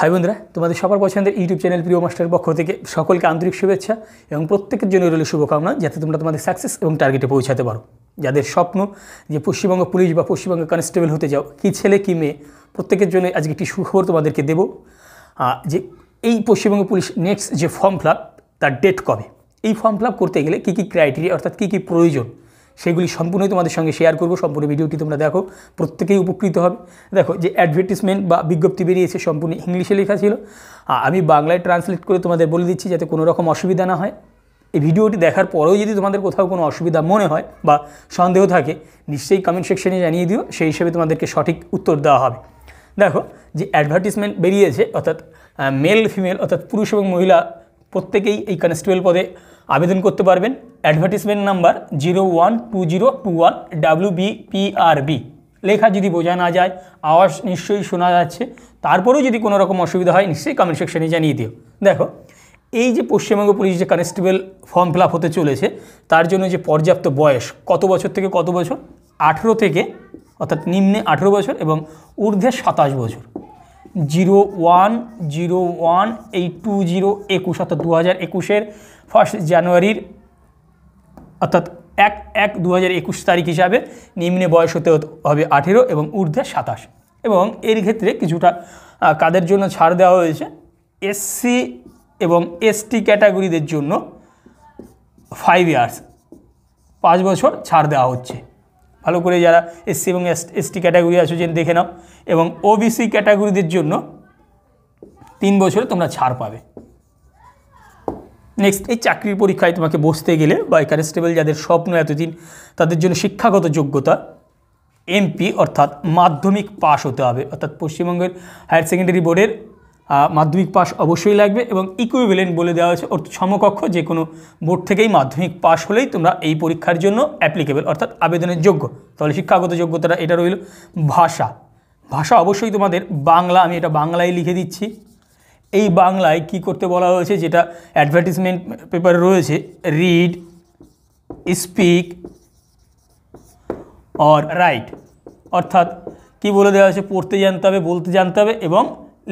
high বন্ধুরা তোমাদের সবার পছন্দের ইউটিউব চ্যানেল প্রিয় মাস্টারের পক্ষ থেকে সকলকে আন্তরিক শুভেচ্ছা এবং প্রত্যেকের জন্য রইল শুভকামনা যাতে তোমরা তোমাদের সাকসেস এবং টার্গেটে পৌঁছাতে পারো যাদের স্বপ্ন যে পশ্চিমবঙ্গ পুলিশ বা পশ্চিমবঙ্গ কনস্টেবল হতে যাও কি ছেলে কি মেয়ে প্রত্যেকের জন্য আজকে একটি সুখবর তোমাদেরকে দেবো যে এই পশ্চিমবঙ্গ পুলিশ নেক্সট যে ফর্ম ফিল তার ডেট কবে এই ফর্ম ফিল করতে গেলে কী কী ক্রাইটেরিয়া অর্থাৎ কী কী প্রয়োজন সেগুলি সম্পূর্ণই তোমাদের সঙ্গে শেয়ার করবো সম্পূর্ণ ভিডিওটি তোমরা দেখো প্রত্যেকেই উপকৃত হবে দেখো যে অ্যাডভার্টিসমেন্ট বা বিজ্ঞপ্তি বেরিয়েছে সম্পূর্ণ ইংলিশে লেখা ছিল আমি বাংলায় ট্রান্সলেট করে তোমাদের বলে দিচ্ছি যাতে কোনো রকম অসুবিধা না হয় এই ভিডিওটি দেখার পরেও যদি তোমাদের কোথাও কোনো অসুবিধা মনে হয় বা সন্দেহ থাকে নিশ্চয়ই কমেন্ট সেকশনে জানিয়ে দিও সেই হিসেবে তোমাদেরকে সঠিক উত্তর দেওয়া হবে দেখো যে অ্যাডভার্টিসমেন্ট বেরিয়েছে অর্থাৎ মেল ফিমেল অর্থাৎ পুরুষ এবং মহিলা প্রত্যেকেই এই কনস্টেবল পদে আবেদন করতে পারবেন advertisement number zero one two zero two one W B P R B লেখা যদি বোঝা না যায় আওয়াজ নিশ্চয়ই শোনা যাচ্ছে তারপরেও যদি কোনো রকম অসুবিধা হয় নিশ্চয়ই কমেন্ট সেকশনে জানিয়ে দিও দেখো এই যে পশ্চিমবঙ্গ পুলিশ যে কনস্টেবল ফর্ম ফিল হতে চলেছে তার জন্য যে পর্যাপ্ত বয়স কত বছর থেকে কত বছর আঠেরো থেকে অর্থাৎ নিম্নে আঠেরো বছর এবং ঊর্ধ্বে সাতাশ বছর জিরো ওয়ান জিরো ওয়ান এই টু জিরো একুশ অর্থাৎ দু হাজার একুশের ফার্স্ট জানুয়ারির অর্থাৎ এক এক দু হাজার একুশ তারিখ হিসাবে নিম্নে বয়স হতে হবে আঠেরো এবং ঊর্ধ্বে সাতাশ এবং এর ক্ষেত্রে কিছুটা কাদের জন্য ছাড় দেওয়া হয়েছে এসসি এবং এসটি ক্যাটাগরিদের জন্য ফাইভ ইয়ার্স পাঁচ বছর ছাড় দেওয়া হচ্ছে ভালো করে যারা এসসি এবং এস এসটি ক্যাটাগরি আছো যে দেখে নাও এবং ওবিসি ক্যাটাগরিদের জন্য তিন বছরে তোমরা ছাড় পাবে নেক্সট এই চাকরির পরীক্ষায় তোমাকে বসতে গেলে বা কনস্টেবল যাদের স্বপ্ন এতদিন তাদের জন্য শিক্ষাগত যোগ্যতা এমপি অর্থাৎ মাধ্যমিক পাশ হতে হবে অর্থাৎ পশ্চিমবঙ্গের হায়ার সেকেন্ডারি বোর্ডের মাধ্যমিক পাশ অবশ্যই লাগবে এবং ইকুইভেলেন্ট বলে দেওয়া হয়েছে অর্থ সমকক্ষ যে কোনো বোর্ড থেকেই মাধ্যমিক পাস হলেই তোমরা এই পরীক্ষার জন্য অ্যাপ্লিকেবল অর্থাৎ আবেদনের যোগ্য তাহলে শিক্ষাগত যোগ্যতাটা এটা রইল ভাষা ভাষা অবশ্যই তোমাদের বাংলা আমি এটা বাংলায় লিখে দিচ্ছি এই বাংলায় কি করতে বলা হয়েছে যেটা অ্যাডভার্টিসমেন্ট পেপারে রয়েছে রিড স্পিক অর রাইট অর্থাৎ কি বলে দেওয়া হয়েছে পড়তে জানতে হবে বলতে জানতে হবে এবং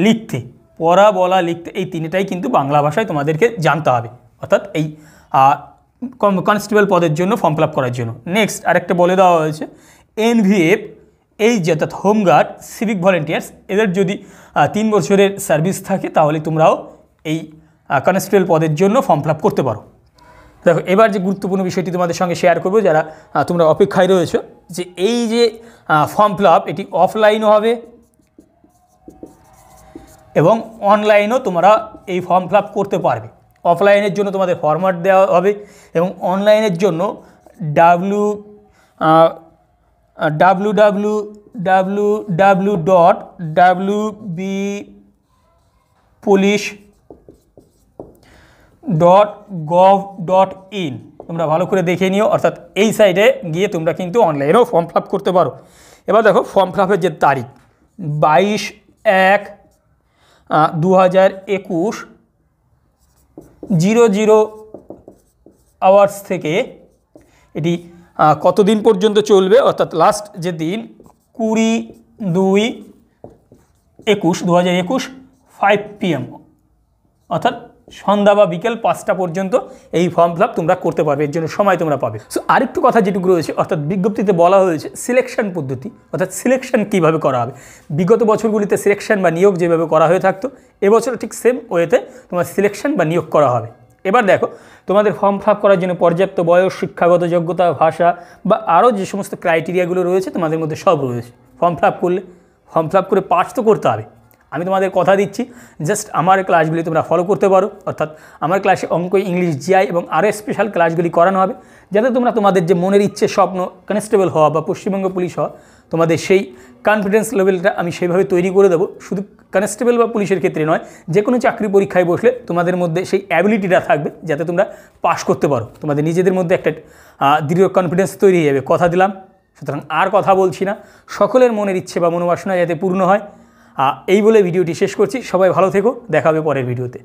লিখতে পড়া বলা লিখতে এই তিনটাই কিন্তু বাংলা ভাষায় তোমাদেরকে জানতে হবে অর্থাৎ এই কনস্টেবল পদের জন্য ফর্ম ফিল করার জন্য নেক্সট আরেকটা বলে দেওয়া হয়েছে এনভিএফ এই যে অর্থাৎ হোমগার্ড সিভিক ভলেন্টিয়ার্স এদের যদি তিন বছরের সার্ভিস থাকে তাহলে তোমরাও এই কনস্টেবল পদের জন্য ফর্ম ফিল করতে পারো দেখো এবার যে গুরুত্বপূর্ণ বিষয়টি তোমাদের সঙ্গে শেয়ার করবো যারা তোমরা অপেক্ষায় রয়েছে যে এই যে ফর্ম ফিল এটি অফলাইনও হবে এবং অনলাইনেও তোমরা এই ফর্ম ফিল করতে পারবে অফলাইনের জন্য তোমাদের ফরম্যাট দেওয়া হবে এবং অনলাইনের জন্য W W W W W dot W B police dot gov dot in তোমরা ভালো করে দেখে নিও অর্থাৎ এই সাইডে গিয়ে তোমরা কিন্তু অনলাইনেও ফর্ম ফিল করতে পারো এবার দেখো ফর্ম ফিল যে তারিখ বাইশ এক দু হাজার একুশ জিরো জিরো আওয়ার্স থেকে এটি কতদিন পর্যন্ত চলবে অর্থাৎ লাস্ট যে দিন কুড়ি দুই একুশ দু হাজার একুশ ফাইভ পিএম অর্থাৎ সন্ধ্যা বা বিকেল পাঁচটা পর্যন্ত এই ফর্ম ফিল তোমরা করতে পারবে এর জন্য সময় তোমরা পাবে সো আরেকটু কথা যেটুকু রয়েছে অর্থাৎ বিজ্ঞপ্তিতে বলা হয়েছে সিলেকশন পদ্ধতি অর্থাৎ সিলেকশন কিভাবে করা হবে বিগত বছরগুলিতে সিলেকশন বা নিয়োগ যেভাবে করা হয়ে থাকতো এবছর ঠিক সেম ওয়েতে তোমার সিলেকশন বা নিয়োগ করা হবে এবার দেখো তোমাদের ফর্ম ফিল করার জন্য পর্যাপ্ত বয়স শিক্ষাগত যোগ্যতা ভাষা বা আরও যে সমস্ত ক্রাইটেরিয়াগুলো রয়েছে তোমাদের মধ্যে সব রয়েছে ফর্ম ফিল করলে ফর্ম ফিল করে পাস তো করতে হবে আমি তোমাদের কথা দিচ্ছি জাস্ট আমার ক্লাসগুলি তোমরা ফলো করতে পারো অর্থাৎ আমার ক্লাসে অঙ্ক ইংলিশ জিআই এবং আরও স্পেশাল ক্লাসগুলি করানো হবে যাতে তোমরা তোমাদের যে মনের ইচ্ছে স্বপ্ন কনস্টেবল হওয়া বা পশ্চিমবঙ্গ পুলিশ হওয়া তোমাদের সেই কনফিডেন্স লেভেলটা আমি সেইভাবে তৈরি করে দেবো শুধু কনস্টেবল বা পুলিশের ক্ষেত্রে নয় যে কোনো চাকরি পরীক্ষায় বসলে তোমাদের মধ্যে সেই অ্যাবিলিটিটা থাকবে যাতে তোমরা পাশ করতে পারো তোমাদের নিজেদের মধ্যে একটা দৃঢ় কনফিডেন্স তৈরি হয়ে যাবে কথা দিলাম সুতরাং আর কথা বলছি না সকলের মনের ইচ্ছে বা মনোবাসনা যাতে পূর্ণ হয় এই বলে ভিডিওটি শেষ করছি সবাই ভালো থেকো দেখাবে পরের ভিডিওতে